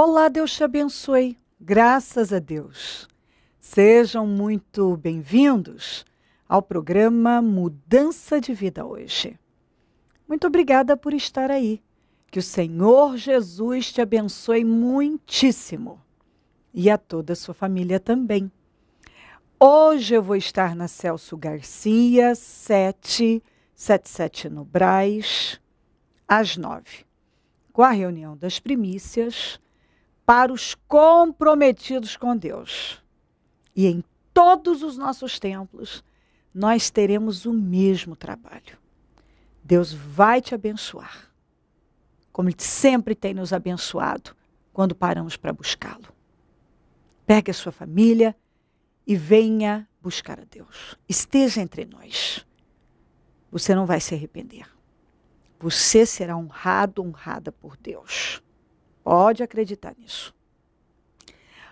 Olá, Deus te abençoe. Graças a Deus. Sejam muito bem-vindos ao programa Mudança de Vida hoje. Muito obrigada por estar aí. Que o Senhor Jesus te abençoe muitíssimo e a toda a sua família também. Hoje eu vou estar na Celso Garcia, 777 no Braz, às 9, com a reunião das primícias para os comprometidos com Deus. E em todos os nossos templos, nós teremos o mesmo trabalho. Deus vai te abençoar, como Ele sempre tem nos abençoado quando paramos para buscá-lo. Pegue a sua família e venha buscar a Deus. Esteja entre nós. Você não vai se arrepender. Você será honrado, honrada por Deus. Pode acreditar nisso.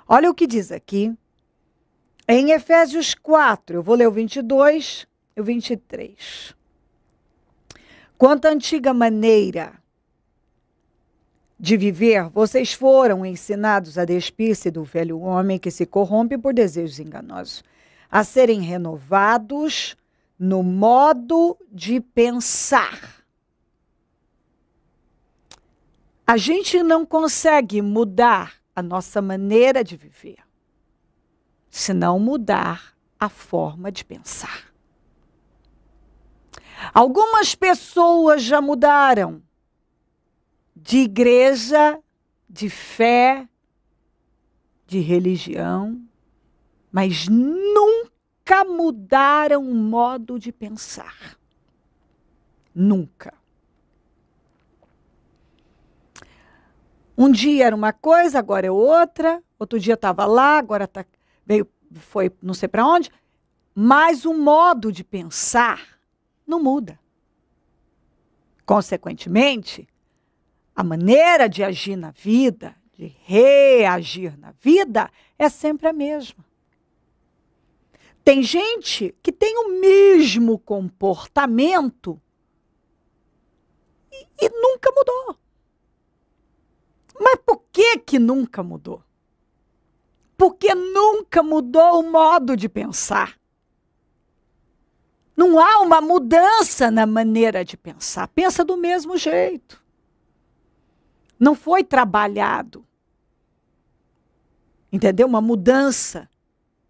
Olha o que diz aqui. Em Efésios 4, eu vou ler o 22 e o 23. Quanto à antiga maneira de viver, vocês foram ensinados a despir-se do velho homem que se corrompe por desejos enganosos, a serem renovados no modo de pensar a gente não consegue mudar a nossa maneira de viver se não mudar a forma de pensar. Algumas pessoas já mudaram de igreja, de fé, de religião, mas nunca mudaram o modo de pensar. Nunca. Um dia era uma coisa, agora é outra. Outro dia estava lá, agora tá, veio, foi não sei para onde. Mas o modo de pensar não muda. Consequentemente, a maneira de agir na vida, de reagir na vida, é sempre a mesma. Tem gente que tem o mesmo comportamento e, e nunca mudou. Mas por que que nunca mudou? Porque nunca mudou o modo de pensar. Não há uma mudança na maneira de pensar. Pensa do mesmo jeito. Não foi trabalhado. Entendeu? Uma mudança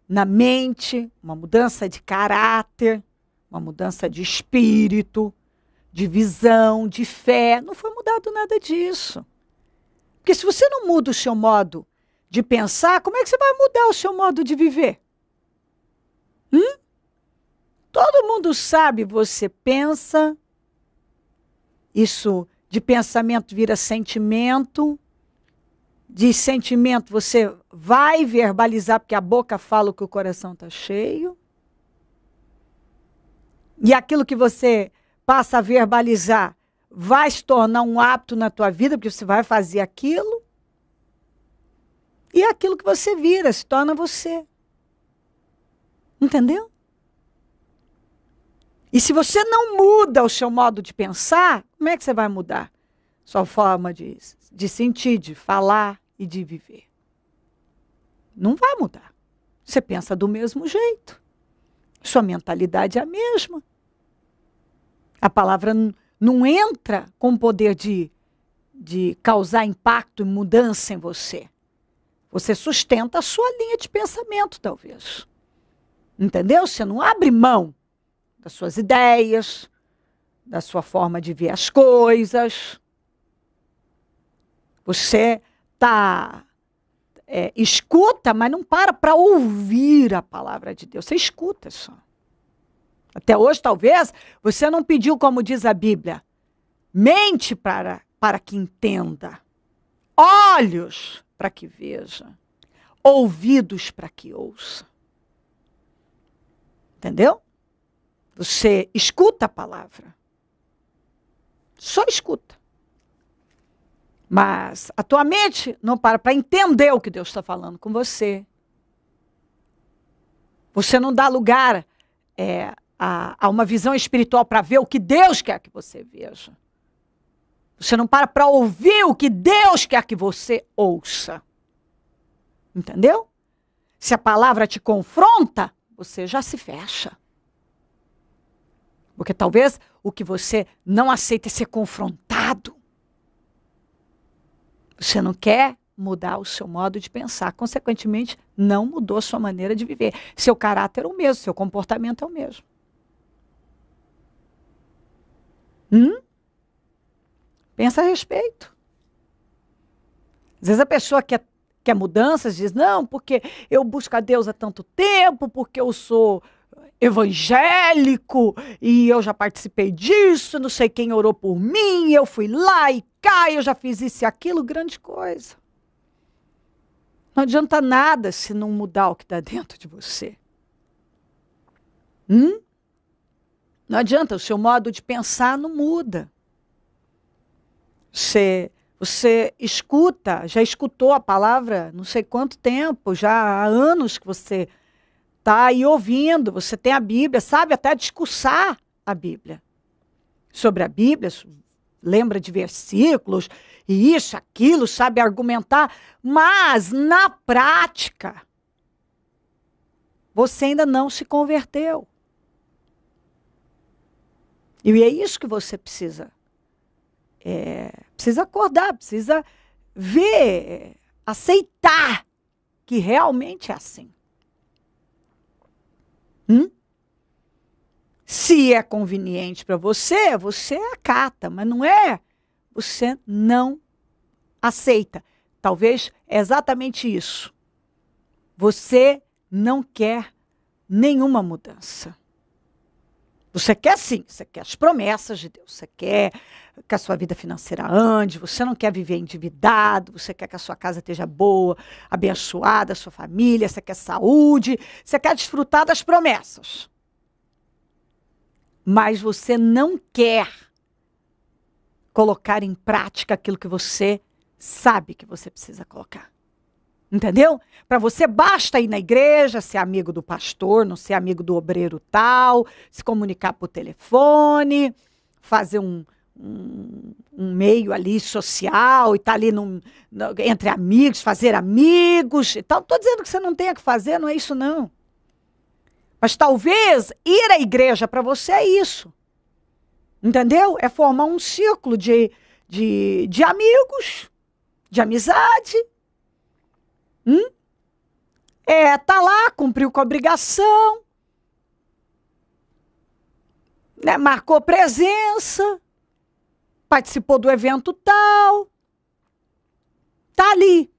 na mente, uma mudança de caráter, uma mudança de espírito, de visão, de fé. Não foi mudado nada disso. Porque se você não muda o seu modo de pensar, como é que você vai mudar o seu modo de viver? Hum? Todo mundo sabe, você pensa, isso de pensamento vira sentimento, de sentimento você vai verbalizar, porque a boca fala o que o coração está cheio. E aquilo que você passa a verbalizar vai se tornar um hábito na tua vida, porque você vai fazer aquilo. E é aquilo que você vira se torna você. Entendeu? E se você não muda o seu modo de pensar, como é que você vai mudar? Sua forma de, de sentir, de falar e de viver. Não vai mudar. Você pensa do mesmo jeito. Sua mentalidade é a mesma. A palavra não entra com o poder de, de causar impacto e mudança em você. Você sustenta a sua linha de pensamento, talvez. Entendeu? Você não abre mão das suas ideias, da sua forma de ver as coisas. Você tá é, escuta, mas não para para ouvir a palavra de Deus. Você escuta só até hoje talvez, você não pediu, como diz a Bíblia, mente para, para que entenda, olhos para que veja, ouvidos para que ouça. Entendeu? Você escuta a palavra. Só escuta. Mas a tua mente não para para entender o que Deus está falando com você. Você não dá lugar é, a, a uma visão espiritual para ver o que Deus quer que você veja. Você não para para ouvir o que Deus quer que você ouça. Entendeu? Se a palavra te confronta, você já se fecha. Porque talvez o que você não aceita é ser confrontado. Você não quer mudar o seu modo de pensar. Consequentemente, não mudou sua maneira de viver. Seu caráter é o mesmo, seu comportamento é o mesmo. Hum? Pensa a respeito. Às vezes a pessoa quer, quer mudanças, diz, não, porque eu busco a Deus há tanto tempo, porque eu sou evangélico e eu já participei disso, não sei quem orou por mim, eu fui lá e cá, eu já fiz isso e aquilo, grande coisa. Não adianta nada se não mudar o que está dentro de você. Hum? Não adianta, o seu modo de pensar não muda. Você, você escuta, já escutou a palavra não sei quanto tempo, já há anos que você está aí ouvindo, você tem a Bíblia, sabe até discursar a Bíblia. Sobre a Bíblia, lembra de versículos, e isso, aquilo, sabe argumentar, mas na prática, você ainda não se converteu. E é isso que você precisa. É, precisa acordar, precisa ver, aceitar que realmente é assim. Hum? Se é conveniente para você, você acata, mas não é, você não aceita. Talvez é exatamente isso. Você não quer nenhuma mudança. Você quer sim, você quer as promessas de Deus, você quer que a sua vida financeira ande, você não quer viver endividado, você quer que a sua casa esteja boa, abençoada, a sua família, você quer saúde, você quer desfrutar das promessas. Mas você não quer colocar em prática aquilo que você sabe que você precisa colocar. Entendeu? Para você basta ir na igreja, ser amigo do pastor, não ser amigo do obreiro tal, se comunicar por telefone, fazer um, um, um meio ali social e estar tá ali num, no, entre amigos, fazer amigos e tal. Não estou dizendo que você não tenha que fazer, não é isso não. Mas talvez ir à igreja para você é isso. Entendeu? É formar um círculo de, de, de amigos, de amizade Hum? É, tá lá, cumpriu com a obrigação. Né, marcou presença, participou do evento tal, tá ali.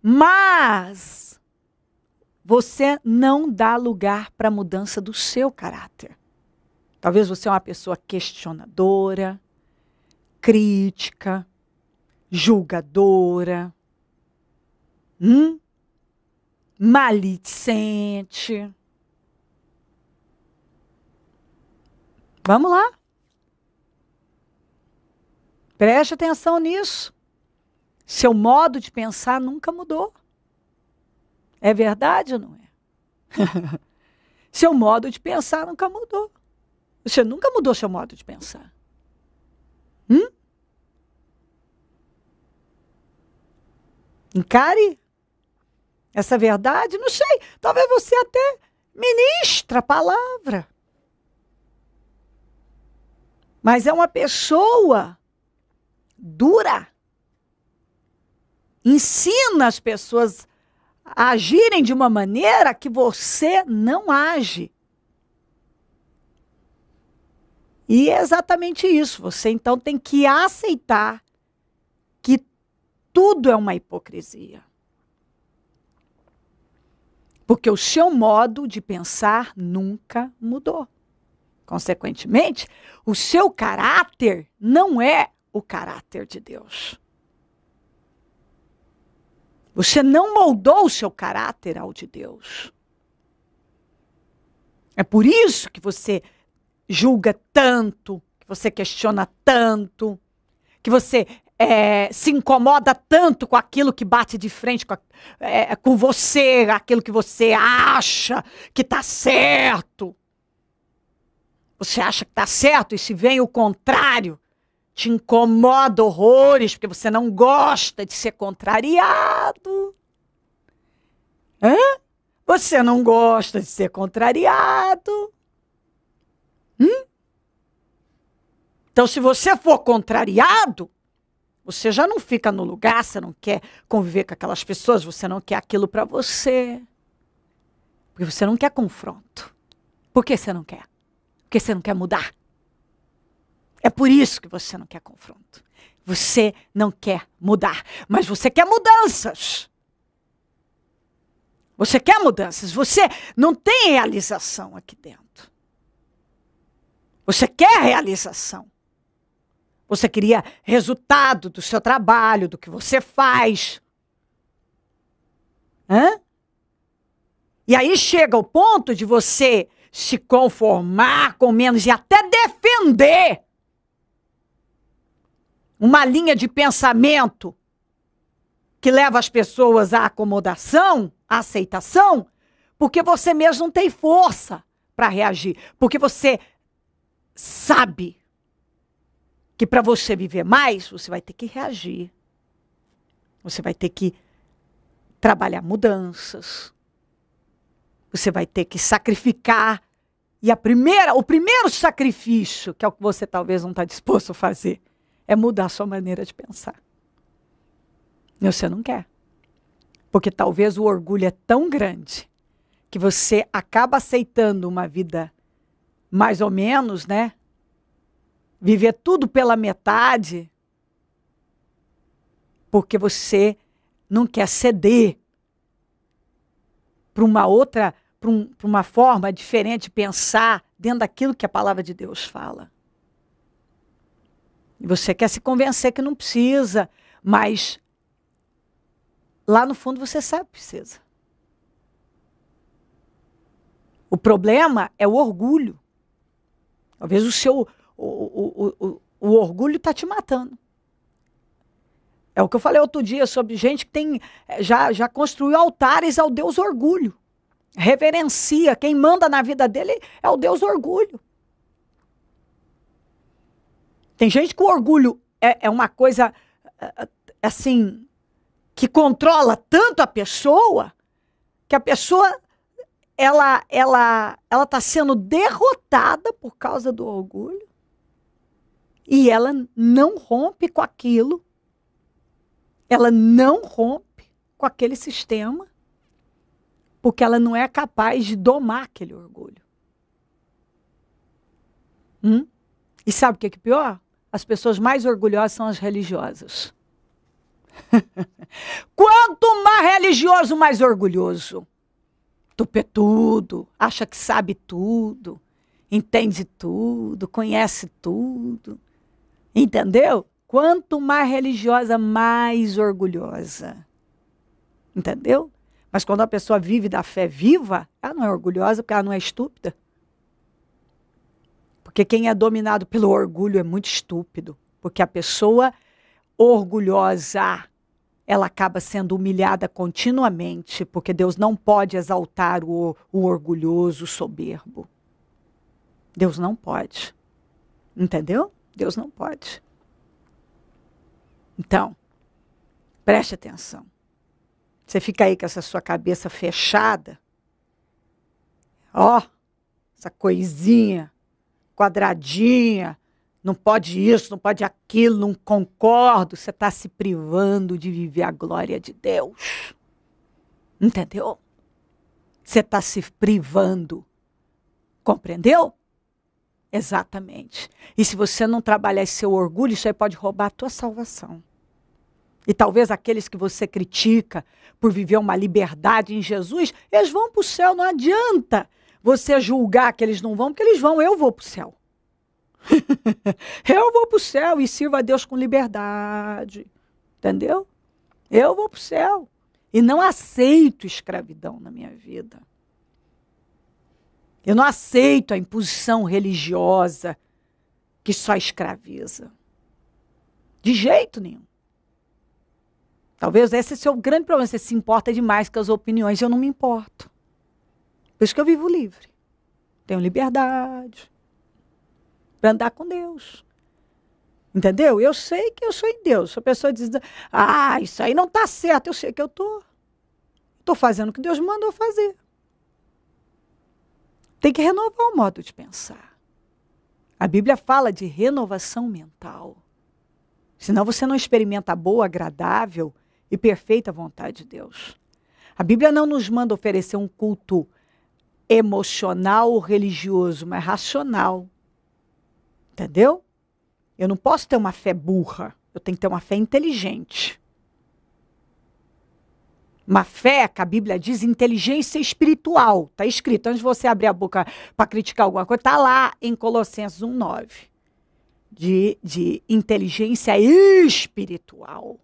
Mas você não dá lugar para mudança do seu caráter. Talvez você é uma pessoa questionadora, crítica, julgadora, hum, Vamos lá. Preste atenção nisso. Seu modo de pensar nunca mudou. É verdade ou não é? seu modo de pensar nunca mudou. Você nunca mudou seu modo de pensar. Hum? Encare essa verdade? Não sei. Talvez você até ministra a palavra. Mas é uma pessoa dura. Ensina as pessoas a agirem de uma maneira que você não age. E é exatamente isso. Você então tem que aceitar que tudo é uma hipocrisia. Porque o seu modo de pensar nunca mudou. Consequentemente, o seu caráter não é o caráter de Deus. Você não moldou o seu caráter ao de Deus. É por isso que você julga tanto, que você questiona tanto, que você é, se incomoda tanto com aquilo que bate de frente com, a, é, com você, aquilo que você acha que está certo. Você acha que está certo e se vem o contrário, te incomoda horrores, porque você não gosta de ser contrariado. Hã? Você não gosta de ser contrariado. Hum? Então, se você for contrariado, você já não fica no lugar, você não quer conviver com aquelas pessoas, você não quer aquilo para você. Porque você não quer confronto. Por que você não quer? Porque você não quer mudar. É por isso que você não quer confronto. Você não quer mudar, mas você quer mudanças. Você quer mudanças, você não tem realização aqui dentro. Você quer realização. Você queria resultado do seu trabalho, do que você faz. Hã? E aí chega o ponto de você se conformar com menos e até defender uma linha de pensamento que leva as pessoas à acomodação, à aceitação, porque você mesmo não tem força para reagir, porque você sabe que para você viver mais, você vai ter que reagir. Você vai ter que trabalhar mudanças. Você vai ter que sacrificar. E a primeira, o primeiro sacrifício, que é o que você talvez não está disposto a fazer, é mudar a sua maneira de pensar. E você não quer. Porque talvez o orgulho é tão grande que você acaba aceitando uma vida mais ou menos, né? viver tudo pela metade, porque você não quer ceder para uma outra, para um, uma forma diferente de pensar dentro daquilo que a palavra de Deus fala. E você quer se convencer que não precisa, mas lá no fundo você sabe que precisa. O problema é o orgulho. Talvez o seu o, o, orgulho está te matando. É o que eu falei outro dia sobre gente que tem eh, já, já construiu altares ao Deus orgulho. Reverencia. Quem manda na vida dele é o Deus orgulho. Tem gente que o orgulho é, é uma coisa eh, eh, assim que controla tanto a pessoa que a pessoa ela ela ela está sendo derrotada por causa do orgulho e ela não rompe com aquilo, ela não rompe com aquele sistema, porque ela não é capaz de domar aquele orgulho. Hum? E sabe o que é, que é pior? As pessoas mais orgulhosas são as religiosas. Quanto mais religioso, mais orgulhoso. Tupetudo, acha que sabe tudo, entende tudo, conhece tudo. Entendeu? Quanto mais religiosa, mais orgulhosa. Entendeu? Mas quando a pessoa vive da fé viva, ela não é orgulhosa porque ela não é estúpida. Porque quem é dominado pelo orgulho é muito estúpido. Porque a pessoa orgulhosa, ela acaba sendo humilhada continuamente, porque Deus não pode exaltar o, o orgulhoso, o soberbo. Deus não pode. Entendeu? Deus não pode. Então, preste atenção. Você fica aí com essa sua cabeça fechada. Ó, oh, essa coisinha quadradinha, não pode isso, não pode aquilo, não concordo. Você está se privando de viver a glória de Deus. Entendeu? Você está se privando. Compreendeu? Exatamente. E se você não trabalhar esse seu orgulho, isso aí pode roubar a tua salvação. E talvez aqueles que você critica por viver uma liberdade em Jesus, eles vão para o céu. Não adianta você julgar que eles não vão, porque eles vão, eu vou para o céu. eu vou para o céu e sirvo a Deus com liberdade. Entendeu? Eu vou para o céu. E não aceito escravidão na minha vida. Eu não aceito a imposição religiosa que só escraviza. De jeito nenhum. Talvez esse seja é o grande problema. Você se importa demais com as opiniões. Eu não me importo. Por isso que eu vivo livre. Tenho liberdade para andar com Deus. Entendeu? Eu sei que eu sou em Deus. Se a pessoa diz, ah, isso aí não está certo, eu sei que eu estou. Estou fazendo o que Deus mandou fazer. Tem que renovar o modo de pensar. A Bíblia fala de renovação mental. Senão você não experimenta a boa, agradável e perfeita vontade de Deus. A Bíblia não nos manda oferecer um culto emocional ou religioso, mas racional. Entendeu? Eu não posso ter uma fé burra, eu tenho que ter uma fé inteligente uma fé, que a Bíblia diz, inteligência espiritual. Está escrito. Antes de você abrir a boca para criticar alguma coisa, está lá em Colossenses 1,9. De, de inteligência espiritual.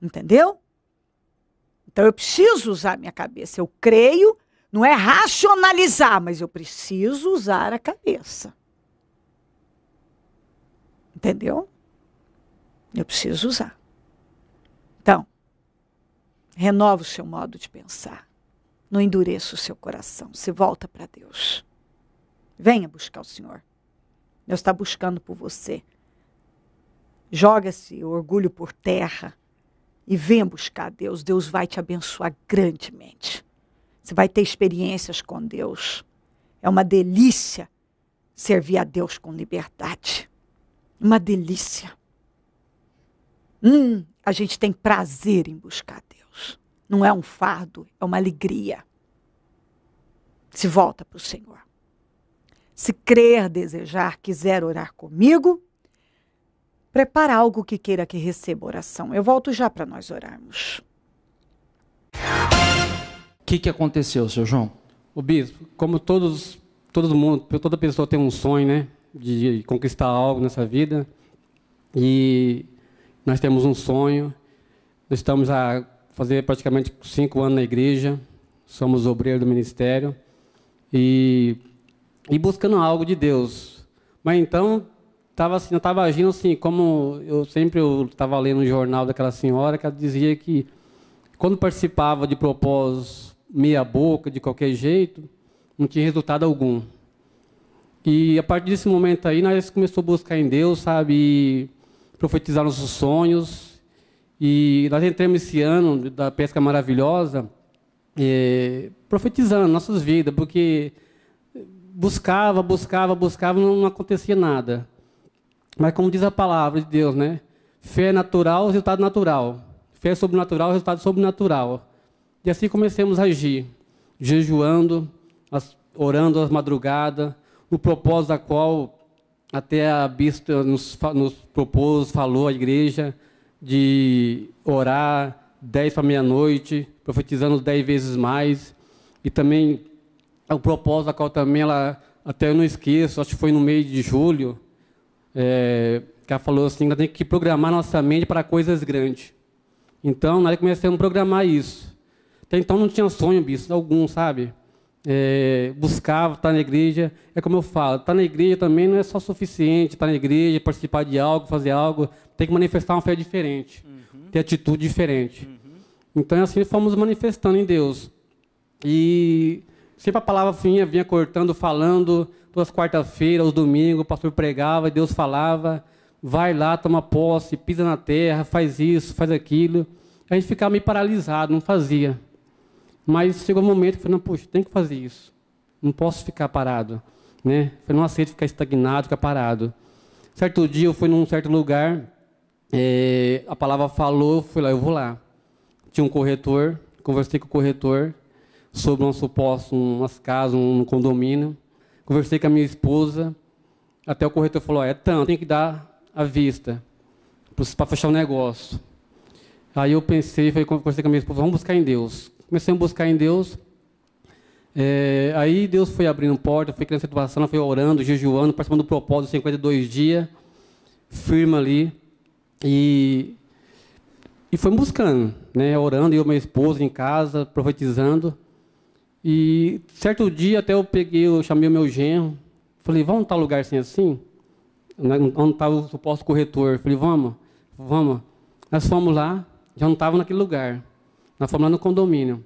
Entendeu? Então eu preciso usar minha cabeça. Eu creio, não é racionalizar, mas eu preciso usar a cabeça. Entendeu? Eu preciso usar. Renova o seu modo de pensar. Não endureça o seu coração. Se volta para Deus. Venha buscar o Senhor. Deus está buscando por você. Joga-se o orgulho por terra e venha buscar Deus. Deus vai te abençoar grandemente. Você vai ter experiências com Deus. É uma delícia servir a Deus com liberdade. Uma delícia. Hum, a gente tem prazer em buscar Deus. Não é um fardo, é uma alegria. Se volta para o Senhor. Se crer, desejar, quiser orar comigo, prepara algo que queira que receba oração. Eu volto já para nós orarmos. O que, que aconteceu, seu João? O bispo, como todos, todo mundo, toda pessoa tem um sonho, né, de conquistar algo nessa vida, e nós temos um sonho, estamos há fazer praticamente cinco anos na igreja, somos obreiros do ministério e, e buscando algo de Deus. Mas então estava assim, eu estava agindo assim, como eu sempre estava lendo um jornal daquela senhora que ela dizia que quando participava de propósitos meia boca, de qualquer jeito, não tinha resultado algum. E a partir desse momento aí, nós começamos a buscar em Deus, sabe, e profetizar nossos sonhos, e nós entramos esse ano da pesca maravilhosa é, profetizando nossas vidas, porque buscava, buscava, buscava, não acontecia nada. Mas como diz a palavra de Deus, né? Fé natural, resultado natural. Fé sobrenatural, resultado sobrenatural. E assim começamos a agir, jejuando, as, orando às madrugadas, no propósito da qual até a bispo nos, nos propôs, falou à igreja, de orar dez para meia-noite, profetizando dez vezes mais. E também o propósito da qual também ela, até eu não esqueço, acho que foi no mês de julho, é, que ela falou assim, ela tem que programar nossa mente para coisas grandes. Então, nós começamos a programar isso. Até então não tinha sonho, bispo, algum, sabe? É, buscava estar na igreja. É como eu falo, estar na igreja também não é só suficiente, estar na igreja, participar de algo, fazer algo tem que manifestar uma fé diferente, uhum. ter atitude diferente. Uhum. Então, assim, fomos manifestando em Deus. E sempre a palavra vinha, vinha cortando, falando, todas quartas-feiras, os domingos, o pastor pregava, e Deus falava, vai lá, toma posse, pisa na terra, faz isso, faz aquilo. A gente ficava meio paralisado, não fazia. Mas chegou um momento que eu falei, não, poxa, tem que fazer isso. Não posso ficar parado. Né? Eu não aceito ficar estagnado, ficar parado. Certo dia eu fui num certo lugar é, a palavra falou, fui lá, eu vou lá. Tinha um corretor, conversei com o corretor sobre um suposto, umas casas, um condomínio. Conversei com a minha esposa, até o corretor falou, é tanto, tem que dar a vista para fechar o negócio. Aí eu pensei, falei, conversei com a minha esposa, vamos buscar em Deus. Comecei a buscar em Deus. É, aí Deus foi abrindo porta, foi criando situação, foi orando, jejuando, participando do propósito, 52 dias, firma ali. E, e foi buscando, né, orando, eu e minha esposa em casa, profetizando. E certo dia até eu peguei, eu chamei o meu genro, falei, vamos tal lugar assim assim? Né, onde estava tá o suposto corretor. Falei, vamos, vamos. Nós fomos lá, já não estava naquele lugar. Nós fomos lá no condomínio.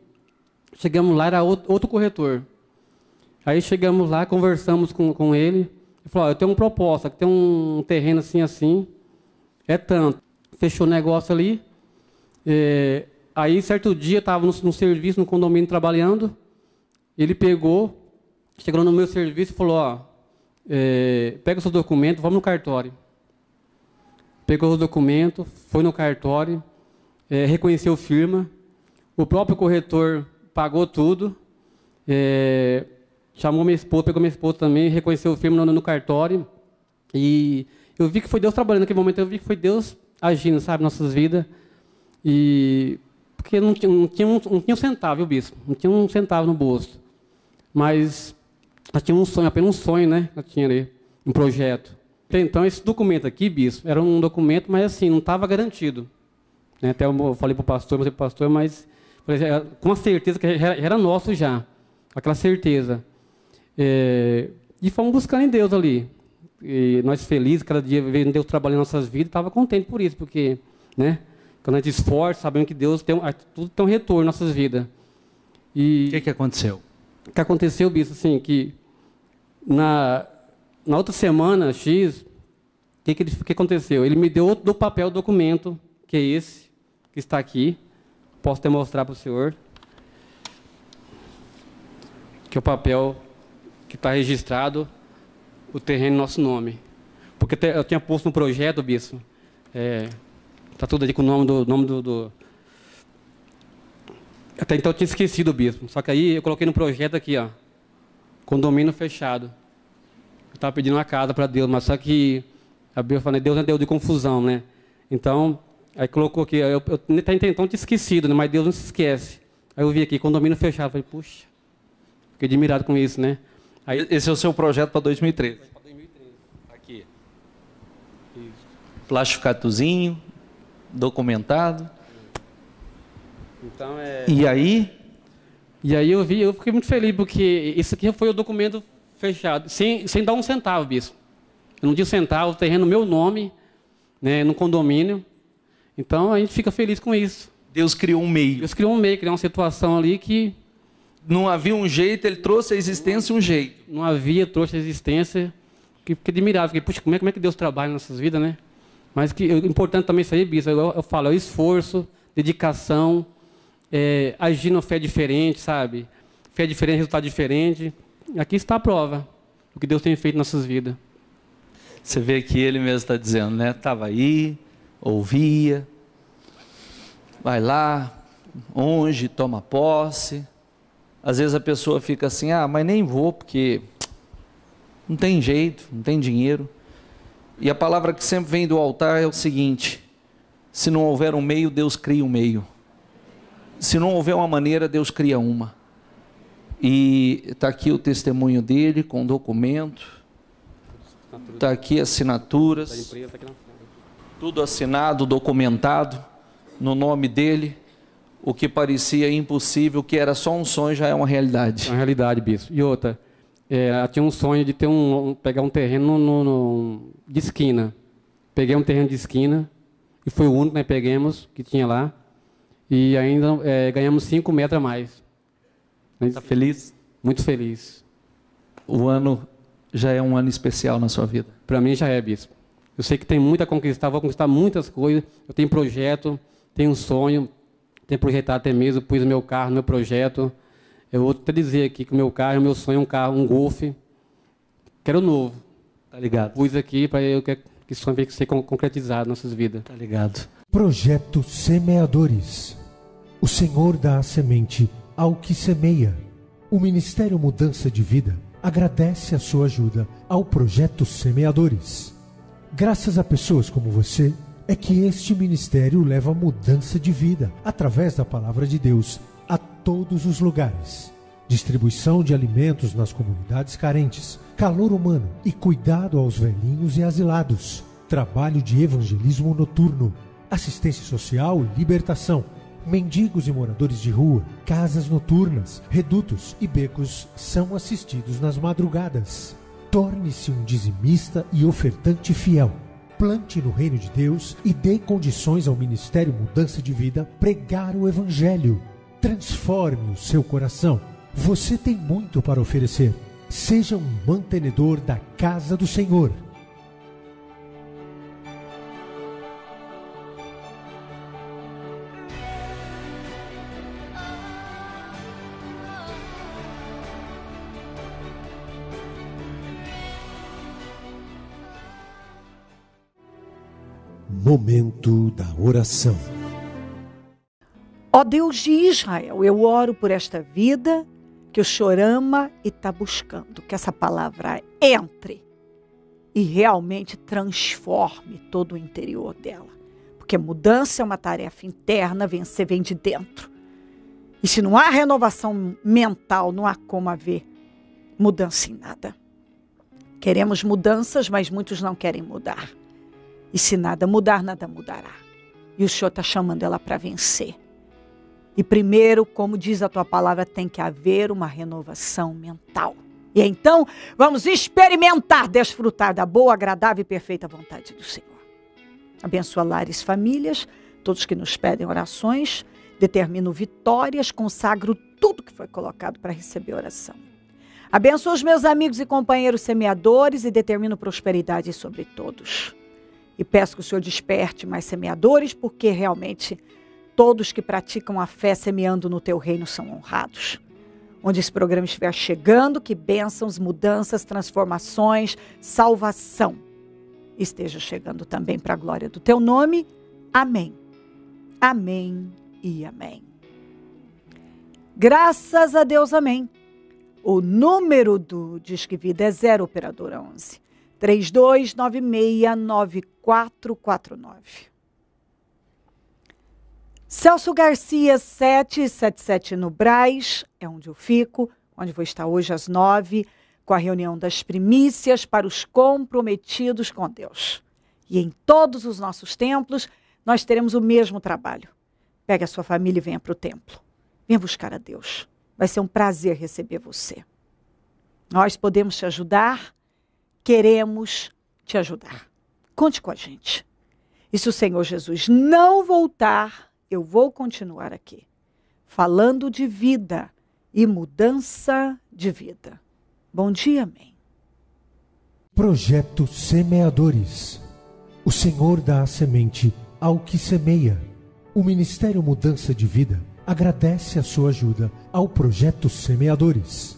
Chegamos lá, era outro corretor. Aí chegamos lá, conversamos com, com ele. Ele falou, oh, eu tenho uma proposta, que tem um terreno assim, assim é tanto. Fechou o negócio ali. É, aí, certo dia, estava no, no, serviço, no condomínio, trabalhando. Ele pegou, chegou no meu serviço e falou, ó, é, pega o seu documento, vamos no cartório. Pegou os documentos, foi no cartório, é, reconheceu firma. O próprio corretor pagou tudo. É, chamou minha esposa, pegou minha esposa também, reconheceu o firma no, no cartório. E eu vi que foi Deus trabalhando naquele momento, eu vi que foi Deus agindo, sabe, nossas vidas. E porque não tinha, não tinha, um, não tinha um centavo, viu, bispo? Não tinha um centavo no bolso. Mas tinha um sonho, apenas um sonho, né? tinha ali, um projeto. Então, esse documento aqui, bispo, era um documento, mas assim, não estava garantido. Né? Até eu falei para o pastor, mas pastor, mas falei, com a certeza que era nosso já. Aquela certeza. É, e fomos buscando em Deus ali. E nós felizes, cada dia vendo Deus trabalhando nossas vidas, estava contente por isso, porque, né? Quando a gente esforça, sabemos que Deus tem, tudo tem um retorno em nossas vidas. E o que, que aconteceu? O que aconteceu, Bispo, assim, que na, na outra semana, X, o que, que, que aconteceu? Ele me deu outro do papel, documento, que é esse, que está aqui. Posso até mostrar para o senhor. Que é o papel que está registrado o terreno em nosso nome. Porque eu tinha posto um projeto, bispo, é, tá tudo ali com o nome do... Nome do, do... Até então eu tinha esquecido, bispo. Só que aí eu coloquei no projeto aqui, ó, condomínio fechado. Eu estava pedindo uma casa para Deus, mas só que a Bíblia fala, né, Deus é Deus de confusão, né? Então, aí colocou aqui, eu, eu até tá então tinha esquecido, né? mas Deus não se esquece. Aí eu vi aqui, condomínio fechado, falei, puxa, fiquei admirado com isso, né? Aí, esse é o seu projeto para 2013. Para 2013. Aqui. Isso. Plastificatuzinho, documentado. Então é. E aí? E aí eu vi, eu fiquei muito feliz, porque isso aqui foi o documento fechado, sem, sem dar um centavo, bispo. Eu não disse centavo, terreno tá meu nome, né, no condomínio. Então a gente fica feliz com isso. Deus criou um meio. Deus criou um meio, criou uma situação ali que não havia um jeito, ele trouxe a existência um jeito. Não havia, trouxe a existência. que fiquei admirado, puxa, como é, como é que Deus trabalha nessas vidas, né? Mas que importante também isso aí, eu, eu falo, é o esforço, dedicação, é, agir na fé diferente, sabe? Fé diferente, resultado diferente. Aqui está a prova do que Deus tem feito em nossas vidas. Você vê que ele mesmo está dizendo, né? Estava aí, ouvia, vai lá, onde toma posse. Às vezes a pessoa fica assim: ah, mas nem vou porque não tem jeito, não tem dinheiro. E a palavra que sempre vem do altar é o seguinte: se não houver um meio, Deus cria um meio. Se não houver uma maneira, Deus cria uma. E está aqui o testemunho dele com documento, está aqui assinaturas, tá tudo assinado, documentado no nome dele o que parecia impossível, que era só um sonho, já é uma realidade. É uma realidade, bispo. E outra, é, tinha um sonho de ter um, pegar um terreno no, no, de esquina. Peguei um terreno de esquina, e foi o único que nós pegamos, que tinha lá. E ainda é, ganhamos cinco metros a mais. Está feliz? Muito feliz. O ano já é um ano especial na sua vida? Para mim já é, bispo. Eu sei que tem muito a conquistar, vou conquistar muitas coisas. Eu tenho projeto, tenho um sonho, tenho projetado até mesmo, pus meu carro, meu projeto. Eu vou até dizer aqui que o meu carro, o meu sonho é um carro, um Golf. Quero novo. Tá ligado. Pus aqui para eu que esse sonho fique ser concretizado nas nossas vidas. Tá ligado. Projeto Semeadores. O Senhor dá a semente ao que semeia. O Ministério Mudança de Vida agradece a sua ajuda ao Projeto Semeadores. Graças a pessoas como você, é que este ministério leva mudança de vida através da palavra de Deus a todos os lugares. Distribuição de alimentos nas comunidades carentes, calor humano e cuidado aos velhinhos e asilados, trabalho de evangelismo noturno, assistência social e libertação, mendigos e moradores de rua, casas noturnas, redutos e becos são assistidos nas madrugadas. Torne-se um dizimista e ofertante fiel plante no reino de Deus e dê condições ao ministério Mudança de Vida pregar o Evangelho. Transforme o seu coração. Você tem muito para oferecer. Seja um mantenedor da casa do Senhor Momento da oração. Ó Deus de Israel, eu oro por esta vida que o Senhor ama e está buscando. Que essa palavra entre e realmente transforme todo o interior dela. Porque mudança é uma tarefa interna, vencer vem de dentro. E se não há renovação mental, não há como haver mudança em nada. Queremos mudanças, mas muitos não querem mudar. E se nada mudar, nada mudará. E o Senhor está chamando ela para vencer. E primeiro, como diz a tua palavra, tem que haver uma renovação mental. E então, vamos experimentar, desfrutar da boa, agradável e perfeita vontade do Senhor. Abençoa lares, famílias, todos que nos pedem orações, determino vitórias, consagro tudo que foi colocado para receber oração. Abençoa os meus amigos e companheiros semeadores e determino prosperidade sobre todos. E peço que o Senhor desperte mais semeadores, porque realmente todos que praticam a fé semeando no teu reino são honrados. Onde esse programa estiver chegando, que bênçãos, mudanças, transformações, salvação esteja chegando também para a glória do teu nome. Amém. Amém e amém. Graças a Deus, amém. O número do Diz Vida é zero, operadora 11. 3296-9449. Celso Garcia 777 no Braz, é onde eu fico, onde vou estar hoje às nove, com a reunião das primícias para os comprometidos com Deus. E em todos os nossos templos, nós teremos o mesmo trabalho. Pegue a sua família e venha para o templo. Venha buscar a Deus. Vai ser um prazer receber você. Nós podemos te ajudar queremos te ajudar. Conte com a gente. E se o Senhor Jesus não voltar, eu vou continuar aqui, falando de vida e mudança de vida. Bom dia, amém. Projeto Semeadores. O Senhor dá a semente ao que semeia. O Ministério Mudança de Vida agradece a sua ajuda ao projeto Semeadores.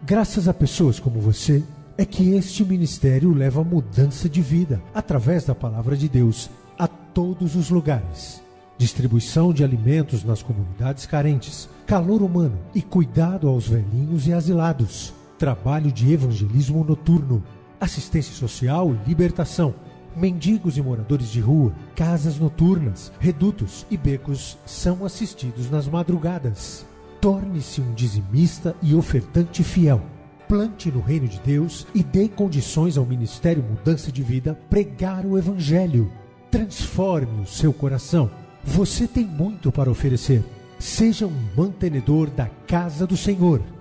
Graças a pessoas como você é que este ministério leva mudança de vida através da palavra de Deus a todos os lugares. Distribuição de alimentos nas comunidades carentes, calor humano e cuidado aos velhinhos e asilados, trabalho de evangelismo noturno, assistência social e libertação, mendigos e moradores de rua, casas noturnas, redutos e becos são assistidos nas madrugadas. Torne-se um dizimista e ofertante fiel plante no reino de Deus e dê condições ao Ministério Mudança de Vida pregar o Evangelho. Transforme o seu coração. Você tem muito para oferecer. Seja um mantenedor da casa do Senhor.